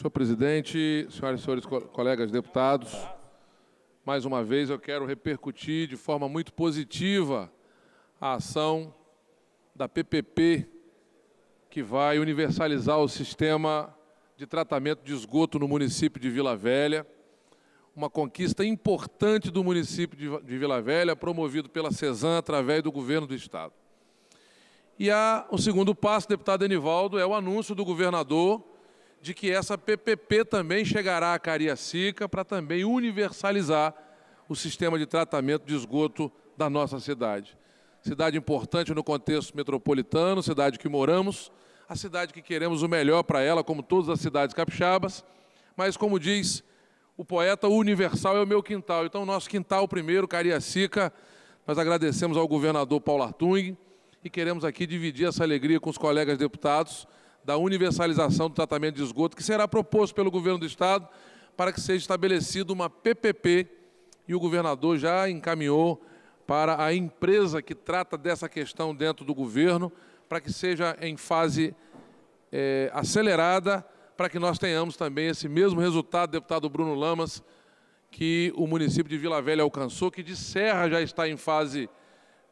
Senhor presidente, senhoras e senhores colegas deputados, mais uma vez eu quero repercutir de forma muito positiva a ação da PPP, que vai universalizar o sistema de tratamento de esgoto no município de Vila Velha. Uma conquista importante do município de Vila Velha, promovido pela CESAM através do governo do Estado. E a, o segundo passo, deputado Enivaldo, é o anúncio do governador de que essa PPP também chegará a Cariacica para também universalizar o sistema de tratamento de esgoto da nossa cidade. Cidade importante no contexto metropolitano, cidade que moramos, a cidade que queremos o melhor para ela, como todas as cidades capixabas, mas como diz o poeta, o universal é o meu quintal. Então, nosso quintal primeiro, Cariacica, nós agradecemos ao governador Paulo Artung e queremos aqui dividir essa alegria com os colegas deputados da universalização do tratamento de esgoto, que será proposto pelo governo do Estado para que seja estabelecida uma PPP e o governador já encaminhou para a empresa que trata dessa questão dentro do governo, para que seja em fase é, acelerada, para que nós tenhamos também esse mesmo resultado, deputado Bruno Lamas, que o município de Vila Velha alcançou, que de Serra já está em fase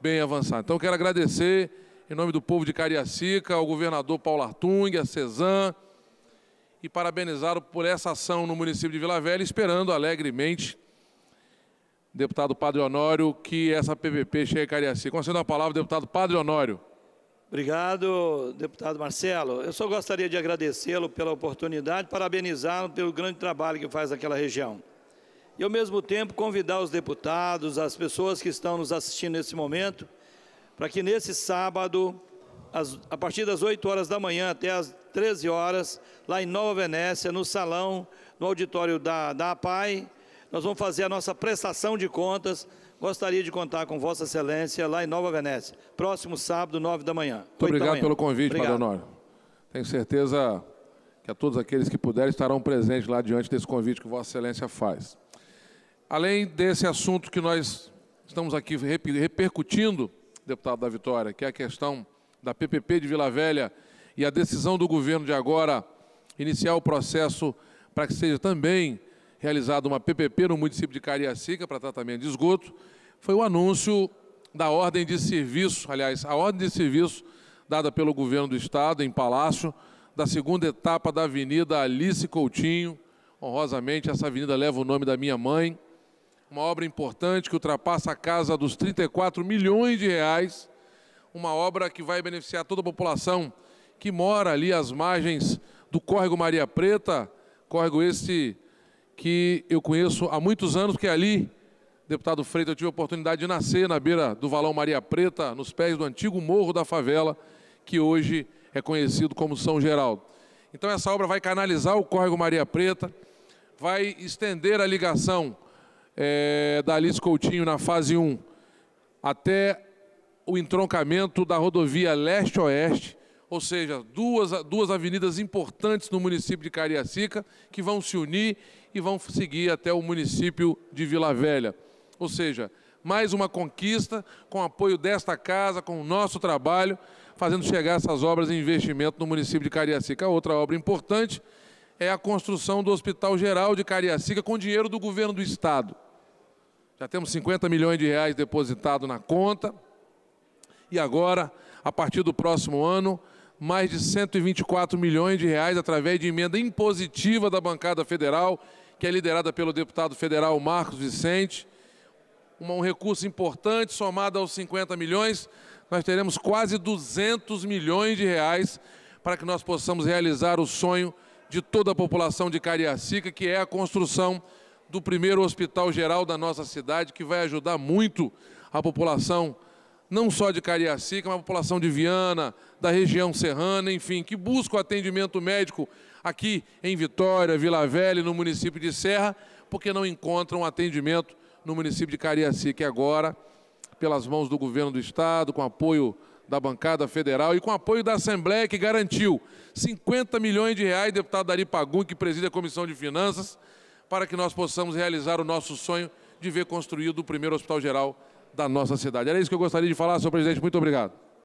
bem avançada. Então, quero agradecer em nome do povo de Cariacica, ao governador Paulo Artung, a Cezan, e parabenizá-lo por essa ação no município de Vila Velha, esperando alegremente, deputado Padre Honório, que essa PVP chegue a Cariacica. Concedo a palavra, deputado Padre Honório. Obrigado, deputado Marcelo. Eu só gostaria de agradecê-lo pela oportunidade, parabenizá-lo pelo grande trabalho que faz naquela região. E, ao mesmo tempo, convidar os deputados, as pessoas que estão nos assistindo nesse momento, para que nesse sábado, a partir das 8 horas da manhã até as 13 horas, lá em Nova Venécia, no salão, no auditório da, da APAI, nós vamos fazer a nossa prestação de contas. Gostaria de contar com Vossa Excelência lá em Nova Venécia, próximo sábado, 9 da manhã. Muito obrigado manhã. pelo convite, obrigado. Padre Honório. Tenho certeza que a todos aqueles que puderem estarão presentes lá diante desse convite que Vossa Excelência faz. Além desse assunto que nós estamos aqui repercutindo, deputado da Vitória, que é a questão da PPP de Vila Velha e a decisão do governo de agora iniciar o processo para que seja também realizada uma PPP no município de Cariacica para tratamento de esgoto, foi o anúncio da ordem de serviço, aliás, a ordem de serviço dada pelo governo do estado em Palácio, da segunda etapa da Avenida Alice Coutinho. Honrosamente, essa avenida leva o nome da minha mãe, uma obra importante que ultrapassa a casa dos 34 milhões de reais, uma obra que vai beneficiar toda a população que mora ali às margens do córrego Maria Preta, córrego esse que eu conheço há muitos anos, porque ali, deputado Freitas, eu tive a oportunidade de nascer na beira do Valão Maria Preta, nos pés do antigo morro da favela, que hoje é conhecido como São Geraldo. Então essa obra vai canalizar o córrego Maria Preta, vai estender a ligação é, da Alice Coutinho na fase 1 até o entroncamento da rodovia leste-oeste, ou seja, duas, duas avenidas importantes no município de Cariacica que vão se unir e vão seguir até o município de Vila Velha. Ou seja, mais uma conquista com apoio desta casa, com o nosso trabalho, fazendo chegar essas obras e investimento no município de Cariacica. Outra obra importante é a construção do Hospital Geral de Cariacica com dinheiro do governo do Estado. Já temos 50 milhões de reais depositado na conta. E agora, a partir do próximo ano, mais de 124 milhões de reais através de emenda impositiva da bancada federal, que é liderada pelo deputado federal Marcos Vicente. Um recurso importante somado aos 50 milhões, nós teremos quase 200 milhões de reais para que nós possamos realizar o sonho de toda a população de Cariacica, que é a construção do primeiro hospital geral da nossa cidade, que vai ajudar muito a população, não só de Cariacica, mas a população de Viana, da região serrana, enfim, que busca o atendimento médico aqui em Vitória, Vila Velha, no município de Serra, porque não encontram atendimento no município de Cariacica. E agora, pelas mãos do governo do estado, com apoio da bancada federal e com apoio da Assembleia, que garantiu 50 milhões de reais, deputado Dari Pagum, que preside a Comissão de Finanças, para que nós possamos realizar o nosso sonho de ver construído o primeiro hospital geral da nossa cidade. Era isso que eu gostaria de falar, senhor presidente. Muito obrigado.